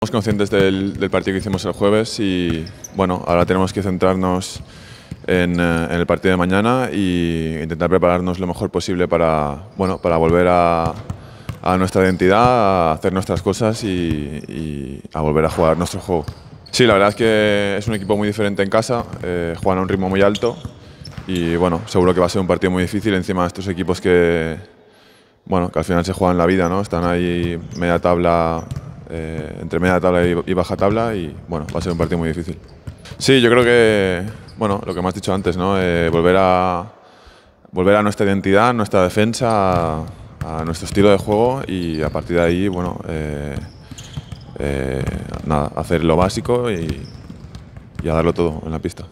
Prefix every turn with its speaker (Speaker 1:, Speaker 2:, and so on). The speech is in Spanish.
Speaker 1: Somos conscientes del, del, partido que hicimos el jueves y bueno, ahora tenemos que centrarnos en, eh, en el partido de mañana e intentar prepararnos lo mejor posible para, bueno, para volver a, a nuestra identidad, a hacer nuestras cosas y, y, a volver a jugar nuestro juego. Sí, la verdad es que es un equipo muy diferente en casa, eh, juegan a un ritmo muy alto y bueno, seguro que va a ser un partido muy difícil encima de estos equipos que, bueno, que al final se juegan la vida, ¿no? Están ahí media tabla eh, entre media tabla y, baja tabla y bueno, va a ser un partido muy difícil. Sí, yo creo que, bueno, lo que me has dicho antes, ¿no? Eh, volver, a, volver a nuestra identidad, nuestra defensa, a, nuestro estilo de juego y a partir de ahí, bueno, eh, nada, hacer lo básico y, y a darlo todo en la pista.